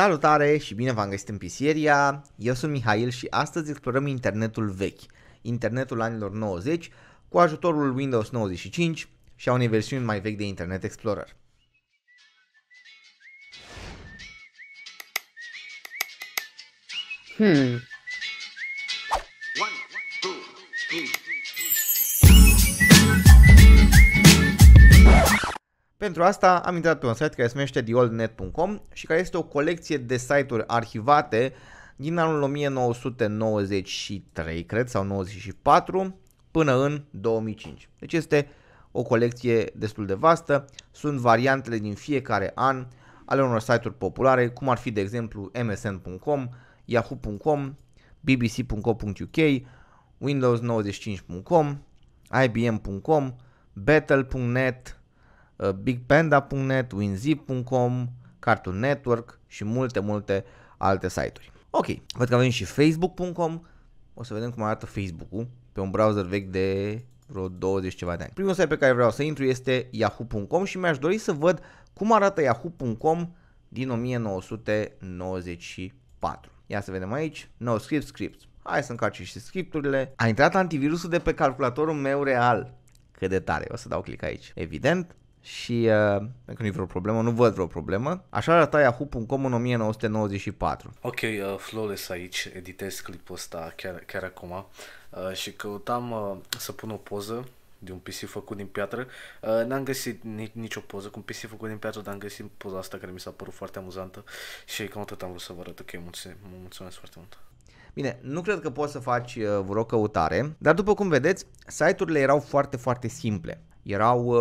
Salutare și bine v-am găsit în Pisieria, eu sunt Mihail și astăzi explorăm internetul vechi, internetul anilor 90, cu ajutorul Windows 95 și a unei versiuni mai vechi de Internet Explorer. Hmm. One, two, three. Pentru asta am intrat pe un site care se numește theoldnet.com și care este o colecție de site-uri arhivate din anul 1993, cred, sau 94, până în 2005. Deci este o colecție destul de vastă, sunt variantele din fiecare an ale unor site-uri populare, cum ar fi, de exemplu, msn.com, yahoo.com, bbc.co.uk, windows95.com, ibm.com, battle.net, Uh, bigpanda.net, winzip.com, Cartoon Network și multe, multe alte site-uri. Ok, văd că avem și facebook.com, o să vedem cum arată Facebook-ul pe un browser vechi de vreo 20 ceva de ani. Primul site pe care vreau să intru este yahoo.com și mi-aș dori să văd cum arată yahoo.com din 1994. Ia să vedem aici, no script script. Hai să încarce și scripturile. A intrat antivirusul de pe calculatorul meu real. Cât de tare, o să dau click aici. Evident, și uh, că nu e vreo problemă, nu văd vreo problemă. Așa arăta Yahoo.com în 1994. Ok, uh, Flawless aici, editez clipul ăsta chiar, chiar acum uh, și căutam uh, să pun o poză de un PC făcut din piatră. Uh, n-am găsit ni- nicio poză cu un PC făcut din piatră, dar am găsit poza asta care mi s-a părut foarte amuzantă și cam atât am vrut să vă arăt. Ok, mulțumesc, mulțumesc foarte mult. Bine, nu cred că poți să faci uh, vreo căutare, dar după cum vedeți, site-urile erau foarte, foarte simple. Erau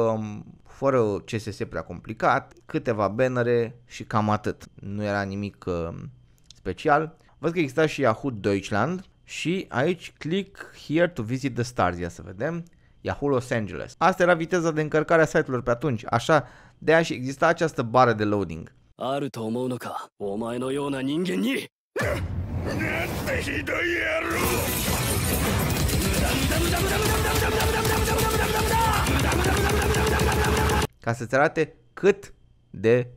fără CSS prea complicat, câteva bannere și cam atât. Nu era nimic special. Văd că exista și Yahoo Deutschland și aici click here to visit the stars, ia să vedem. Yahoo Los Angeles. Asta era viteza de încărcare a site-urilor pe atunci, așa de aia și exista această bară de loading. あると思うのかお前のような人間になんてひどい野郎無駄無駄無駄無駄無駄 ca să-ți arate cât de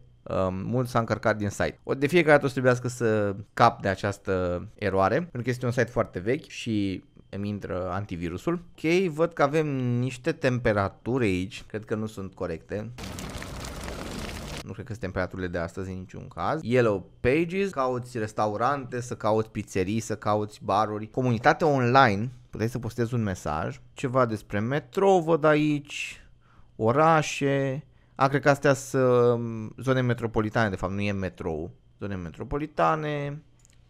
Uh, mult s-a încărcat din site. O, de fiecare dată o să trebuiască să cap de această eroare, pentru că este un site foarte vechi și îmi intră antivirusul. Ok, văd că avem niște temperaturi aici, cred că nu sunt corecte. Nu cred că sunt temperaturile de astăzi în niciun caz. Yellow Pages, cauți restaurante, să cauți pizzerii, să cauți baruri. Comunitate online, puteți să postezi un mesaj. Ceva despre metro văd aici, orașe. A, cred că astea sunt um, zone metropolitane, de fapt nu e metrou. Zone metropolitane,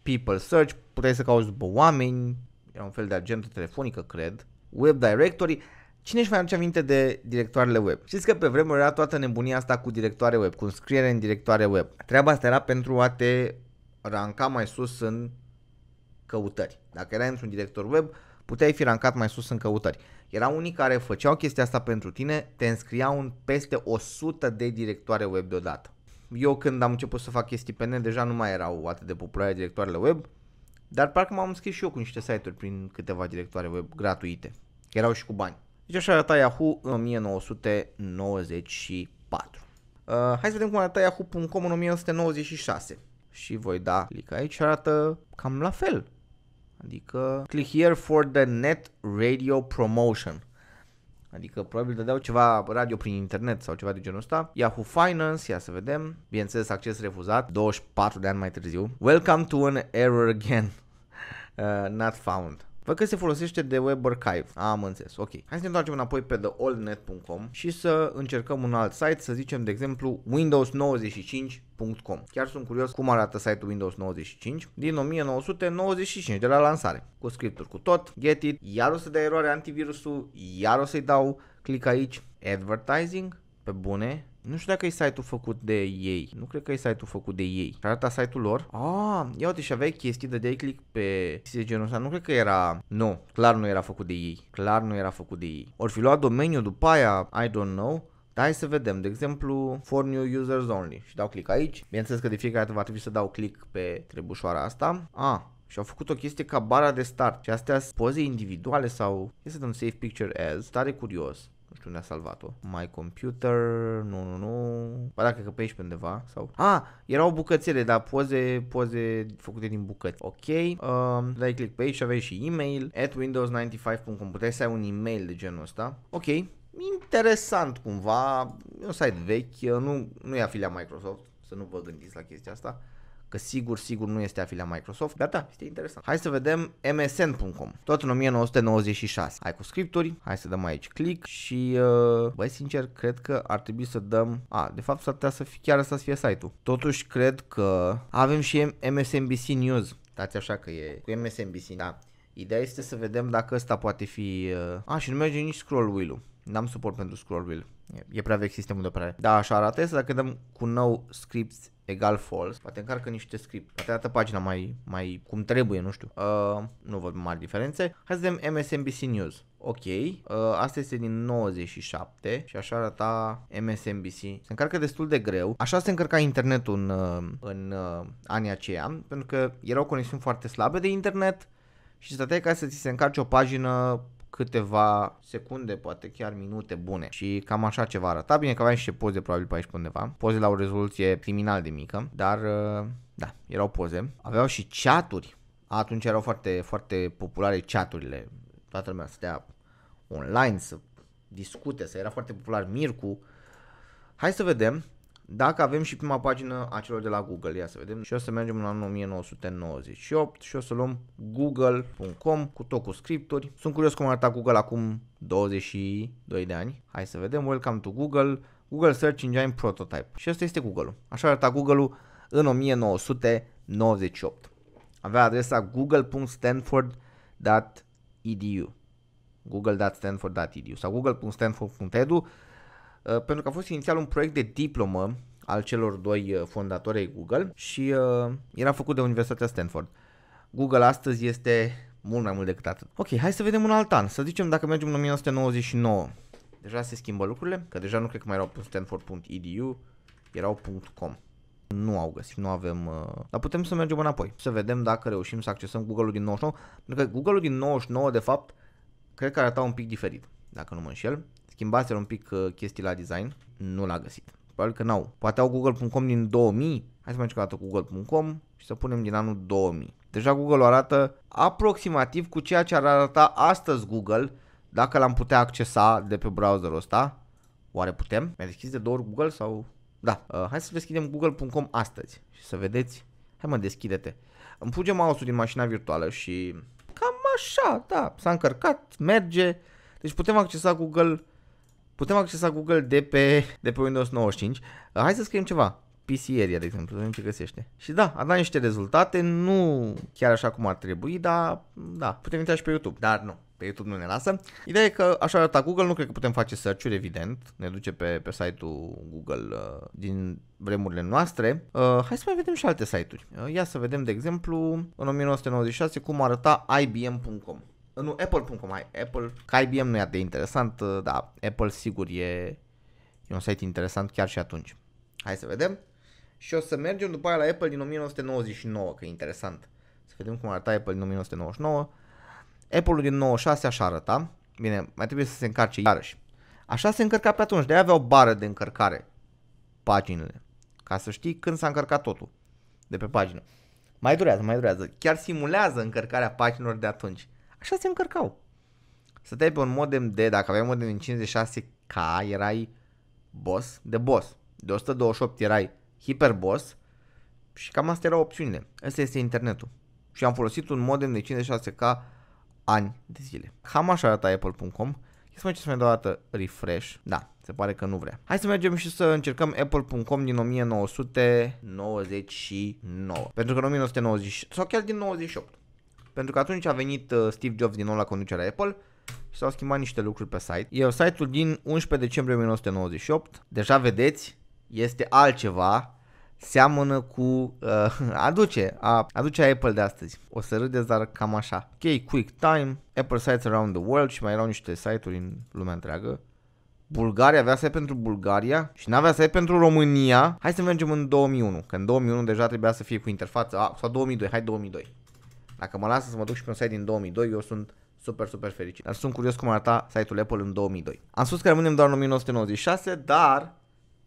people search, puteai să cauți după oameni, era un fel de agentă telefonică, cred. Web directory, Cine își mai aduce aminte de directoarele web? Știți că pe vremuri era toată nebunia asta cu directoare web, cu înscriere în directoare web. Treaba asta era pentru a te ranca mai sus în căutări. Dacă erai într-un director web, puteai fi rancat mai sus în căutări. Erau unii care făceau chestia asta pentru tine, te înscriau în peste 100 de directoare web deodată. Eu când am început să fac chestii pe net, deja nu mai erau atât de populare directoarele web, dar parcă m-am înscris și eu cu niște site-uri prin câteva directoare web gratuite. Erau și cu bani. Deci așa arăta Yahoo în 1994. Uh, hai să vedem cum arăta Yahoo.com în 1996. Și voi da click aici arată cam la fel. Adică click here for the net radio promotion. Adică probabil dădeau ceva radio prin internet sau ceva de genul ăsta. Yahoo Finance, ia să vedem. Bineînțeles, acces refuzat, 24 de ani mai târziu. Welcome to an error again. Uh, not found. Văd că se folosește de web archive. Am înțeles, ok. Hai să ne întoarcem înapoi pe theallnet.com și să încercăm un alt site, să zicem de exemplu windows95.com. Chiar sunt curios cum arată site-ul Windows 95 din 1995 de la lansare. Cu scripturi cu tot, get it, iar o să dea eroare antivirusul, iar o să-i dau click aici, advertising, pe bune. Nu știu dacă e site-ul făcut de ei. Nu cred că e site-ul făcut de ei. arată site-ul lor. Ah, ia uite și aveai chestii, dădeai click pe chestii genul ăsta. Nu cred că era... Nu, clar nu era făcut de ei. Clar nu era făcut de ei. Ori fi luat domeniul după aia, I don't know. Dar hai să vedem, de exemplu, for new users only și dau click aici. Bineînțeles că de fiecare dată va trebui să dau click pe trebușoara asta. ah, și au făcut o chestie ca bara de start. Și astea sunt poze individuale sau... Este un save picture as, tare curios. Nu știu unde a salvat-o. My computer, nu, nu, nu. Ba dacă că pe aici pe undeva sau... Ah, erau bucățele, dar poze, poze făcute din bucăți. Ok, um, dai click pe aici și aveai și e-mail. At windows95.com puteai să ai un e-mail de genul ăsta. Ok, interesant cumva, e un site vechi, nu, nu e afilia Microsoft, să nu vă gândiți la chestia asta că sigur, sigur nu este afiliat Microsoft, dar da, este interesant. Hai să vedem msn.com, tot în 1996. Hai cu scripturi, hai să dăm aici click și, uh, băi, sincer, cred că ar trebui să dăm, a, de fapt s-ar putea să fie, chiar să fie site-ul. Totuși, cred că avem și MSNBC News, dați așa că e cu MSNBC, da. Ideea este să vedem dacă ăsta poate fi... Uh, a, și nu merge nici scroll wheel-ul. N-am suport pentru scroll wheel. E prea vechi sistemul de operare. Da, așa arată să dacă dăm cu nou scripts egal false, poate încarcă niște script, poate arată pagina mai, mai cum trebuie, nu știu. Uh, nu văd mari diferențe. Hai să dăm MSNBC News. Ok, uh, asta este din 97 și așa arăta MSNBC. Se încarcă destul de greu. Așa se încărca internetul în, uh, în uh, anii aceia, pentru că erau conexiuni foarte slabe de internet și stăteai ca să ți se încarce o pagină câteva secunde, poate chiar minute bune. Și cam așa ceva arăta. Bine că aveam și poze probabil pe aici pe undeva. Poze la o rezoluție criminal de mică, dar uh, da, erau poze. Aveau și chaturi. Atunci erau foarte, foarte populare chaturile. Toată lumea stea online să discute, să era foarte popular Mircu. Hai să vedem dacă avem și prima pagină a celor de la Google, ia să vedem. Și o să mergem în anul 1998 și o să luăm google.com cu tot cu scripturi. Sunt curios cum arăta Google acum 22 de ani. Hai să vedem. Welcome to Google. Google Search Engine Prototype. Și asta este Google-ul. Așa arăta Google-ul în 1998. Avea adresa google.stanford.edu google.stanford.edu sau google.stanford.edu Uh, pentru că a fost inițial un proiect de diplomă al celor doi uh, fondatori ai Google și uh, era făcut de Universitatea Stanford. Google astăzi este mult mai mult decât atât. Ok, hai să vedem un alt an. Să zicem dacă mergem în 1999. Deja se schimbă lucrurile, că deja nu cred că mai erau stanford.edu, erau .com. Nu au găsit, nu avem... Uh... Dar putem să mergem înapoi, să vedem dacă reușim să accesăm Google-ul din 99, pentru că Google-ul din 99, de fapt, cred că arăta un pic diferit, dacă nu mă înșel schimbaseră un pic uh, chestii la design, nu l-a găsit. Probabil că n-au. Poate au google.com din 2000, hai să mai o dată cu google.com și să punem din anul 2000. Deja Google o arată aproximativ cu ceea ce ar arăta astăzi Google dacă l-am putea accesa de pe browserul ăsta. Oare putem? Mi-a deschis de două ori Google sau... Da, uh, hai să deschidem google.com astăzi și să vedeți. Hai mă, deschide-te. Îmi fuge mouse-ul din mașina virtuală și cam așa, da, s-a încărcat, merge. Deci putem accesa Google Putem accesa Google de pe, de pe Windows 95. Hai să scriem ceva. PC Area, de exemplu, să vedem ce găsește. Și da, a dat niște rezultate, nu chiar așa cum ar trebui, dar da, putem intra și pe YouTube, dar nu pe YouTube nu ne lasă. Ideea e că așa arată Google, nu cred că putem face search-uri, evident, ne duce pe, pe site-ul Google uh, din vremurile noastre. Uh, hai să mai vedem și alte site-uri. Uh, ia să vedem, de exemplu, în 1996 cum arăta IBM.com nu, Apple.com ai, Apple, ca IBM nu e atât de interesant, uh, da, Apple sigur e, e un site interesant chiar și atunci. Hai să vedem. Și o să mergem după aia la Apple din 1999, că e interesant. Să vedem cum arăta Apple din 1999. Apple-ul din 96 așa arăta. Bine, mai trebuie să se încarce iarăși. Așa se încărca pe atunci, de-aia avea o bară de încărcare paginile. Ca să știi când s-a încărcat totul de pe pagină. Mai durează, mai durează. Chiar simulează încărcarea paginilor de atunci. Așa se încărcau. Stăteai pe un modem de, dacă aveai modem din 56K, erai boss de boss. De 128 erai hiper boss și cam asta erau opțiunile. Asta este internetul. Și am folosit un modem de 56K ani de zile. Cam așa arată apple.com. Ia să mergem să mai dau o dată refresh. Da, se pare că nu vrea. Hai să mergem și să încercăm Apple.com din 1999. Pentru că în 1990 sau chiar din 98. Pentru că atunci a venit uh, Steve Jobs din nou la conducerea Apple și s-au schimbat niște lucruri pe site. E site-ul din 11 decembrie 1998. Deja vedeți, este altceva. Seamănă cu uh, aduce, a, aduce Apple de astăzi. O să râdeți, dar cam așa. Ok, Quick Time, Apple Sites Around the World și mai erau niște site-uri în lumea întreagă. Bulgaria avea să pentru Bulgaria și n-avea să pentru România. Hai să mergem în 2001, că în 2001 deja trebuia să fie cu interfață, a, sau 2002, hai 2002. Dacă mă lasă să mă duc și pe un site din 2002, eu sunt super, super fericit. Dar sunt curios cum arăta site-ul Apple în 2002. Am spus că rămânem doar în 1996, dar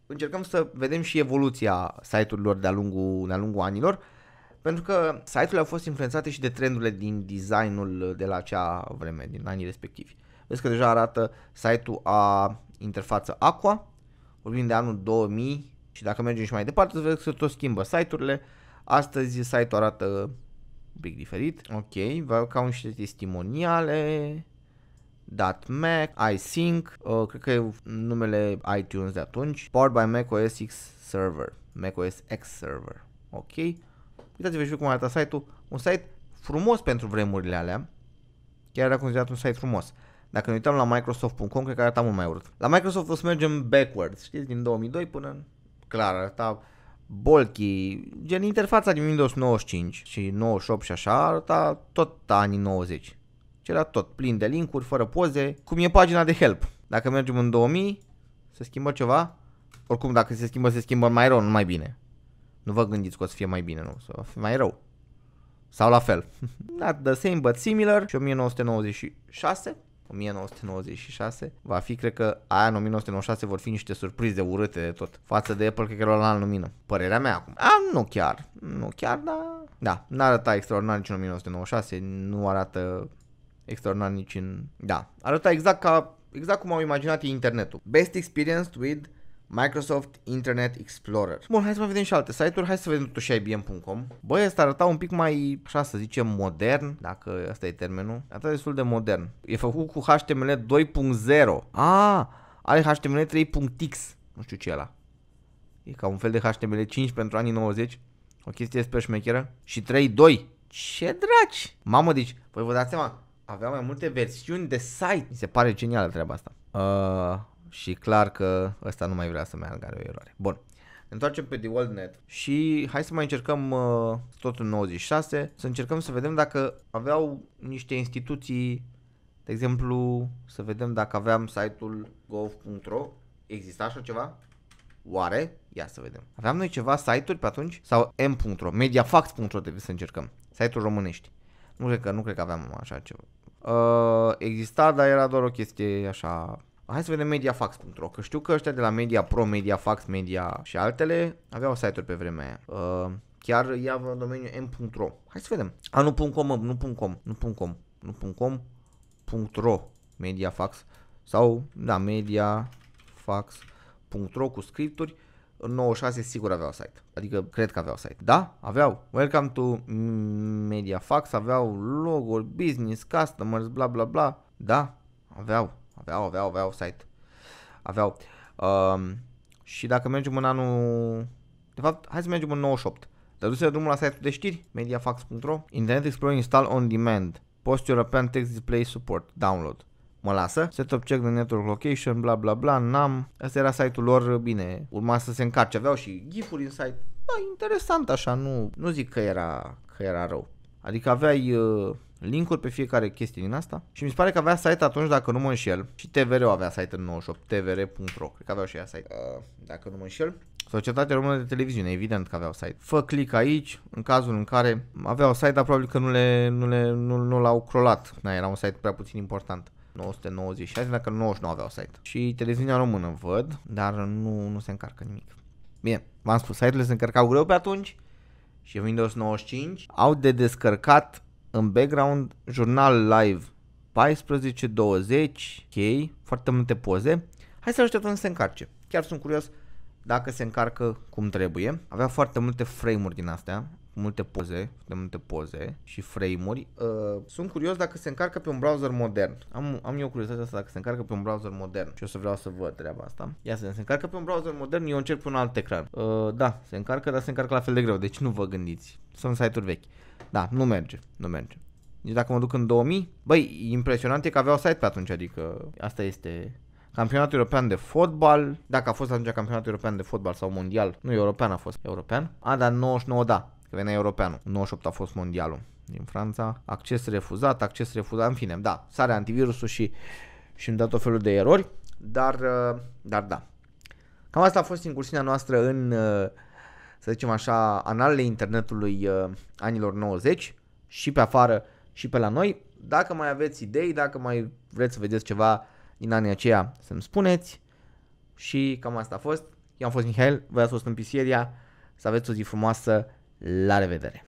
încercăm să vedem și evoluția site-urilor de-a lungul, de lungul anilor, pentru că site-urile au fost influențate și de trendurile din designul de la acea vreme, din anii respectivi. Vezi că deja arată site-ul a interfață Aqua, vorbim de anul 2000 și dacă mergem și mai departe, vezi că tot schimbă site-urile. Astăzi site-ul arată un pic diferit. Ok, vă ca niște testimoniale, dat Mac, iSync, uh, cred că e numele iTunes de atunci, powered by macOS X Server, macOS X Server, ok? Uitați-vă și cum arată site-ul, un site frumos pentru vremurile alea, chiar era considerat un site frumos. Dacă ne uităm la Microsoft.com, cred că arăta mult mai urât. La Microsoft o să mergem backwards, știți, din 2002 până, clar, arăta bulky, gen interfața din Windows 95 și 98 și așa arăta tot anii 90. Ce era tot plin de linkuri, fără poze, cum e pagina de help. Dacă mergem în 2000, se schimbă ceva? Oricum, dacă se schimbă, se schimbă mai rău, nu mai bine. Nu vă gândiți că o să fie mai bine, nu, o să fie mai rău. Sau la fel. Not the same but similar și 1996 1996, va fi, cred că aia în 1996 vor fi niște surprize de urâte de tot. Față de Apple, cred că era la lumină. Părerea mea acum. A, nu chiar. Nu chiar, dar... Da, n-arăta extraordinar nici în 1996, nu arată extraordinar nici în... Da, arăta exact ca exact cum au imaginat internetul. Best experience with Microsoft Internet Explorer. Bun, hai să mai vedem și alte site-uri, hai să vedem totuși IBM.com. Băi, ăsta arăta un pic mai, așa să zicem, modern, dacă ăsta e termenul. Arăta destul de modern. E făcut cu HTML 2.0. Ah, are HTML 3.x. Nu știu ce e ăla. E ca un fel de HTML5 pentru anii 90. O chestie super șmecheră. Și 3.2. Ce draci! Mamă, deci, voi vă dați seama, avea mai multe versiuni de site. Mi se pare genială treaba asta. Uh, și clar că ăsta nu mai vrea să meargă, are o eroare. Bun. întoarcem pe The World Net și hai să mai încercăm uh, tot în 96, să încercăm să vedem dacă aveau niște instituții, de exemplu, să vedem dacă aveam site-ul gov.ro, exista așa ceva? Oare? Ia să vedem. Aveam noi ceva site-uri pe atunci? Sau m.ro, mediafax.ro trebuie să încercăm. site ul românești. Nu cred că, nu cred că aveam așa ceva. Uh, exista, dar era doar o chestie așa Hai să vedem mediafax.ro, că știu că ăștia de la Media Pro, Mediafax, Media și altele aveau site-uri pe vremea aia. Uh, chiar ia în domeniu m.ro. Hai să vedem. A, nu .com, nu .com, nu .com, nu .com, .ro, Mediafax sau, da, mediafax.ro cu scripturi. În 96 sigur aveau site. Adică cred că aveau site. Da? Aveau. Welcome to Mediafax, aveau logo business, customers, bla bla bla. Da, aveau. Aveau, aveau, aveau site. Aveau. Um, și dacă mergem în anul... De fapt, hai să mergem în 98. Dăduse drumul la site-ul de știri, mediafax.ro, Internet Explorer Install On Demand, Post European Text Display Support, Download. Mă lasă, setup check the network location, bla bla bla, n-am. Asta era site-ul lor, bine, urma să se încarce, aveau și gifuri în site. Da, interesant așa, nu, nu zic că era, că era rău. Adică aveai uh, linkuri pe fiecare chestie din asta și mi se pare că avea site atunci, dacă nu mă înșel, și tvr avea site în 98, tvr.ro, cred că aveau și ea site, uh, dacă nu mă înșel. Societatea Română de Televiziune, evident că aveau site. Fă click aici, în cazul în care aveau site, dar probabil că nu, le, nu, le, nu, nu l-au crolat. Na, da, era un site prea puțin important. 996, dacă 99 aveau site. Și televiziunea română văd, dar nu, nu se încarcă nimic. Bine, v-am spus, site-urile se încărcau greu pe atunci și Windows 95 au de descărcat în background jurnal live 14.20, ok, foarte multe poze. Hai să așteptăm să se încarce. Chiar sunt curios dacă se încarcă cum trebuie. Avea foarte multe frame-uri din astea multe poze, de multe poze și frame-uri. Uh, sunt curios dacă se încarcă pe un browser modern. Am, am eu curiozitatea asta dacă se încarcă pe un browser modern și o să vreau să văd treaba asta. Ia să se încarcă pe un browser modern, eu încerc pe un alt ecran. Uh, da, se încarcă, dar se încarcă la fel de greu, deci nu vă gândiți. Sunt site-uri vechi. Da, nu merge, nu merge. Deci dacă mă duc în 2000, băi, impresionant e că aveau site pe atunci, adică asta este Campionatul European de Fotbal, dacă a fost atunci Campionatul European de Fotbal sau Mondial, nu, European a fost, European, a, dar 99, da, că venea europeanul. 98 a fost mondialul din Franța. Acces refuzat, acces refuzat, în fine, da, sare antivirusul și și îmi dă tot felul de erori, dar, uh, dar da. Cam asta a fost incursiunea noastră în, uh, să zicem așa, analele internetului uh, anilor 90 și pe afară și pe la noi. Dacă mai aveți idei, dacă mai vreți să vedeți ceva din anii aceia, să-mi spuneți. Și cam asta a fost. Eu am fost Mihail, vă ați fost în Pisieria. Să aveți o zi frumoasă la revedere.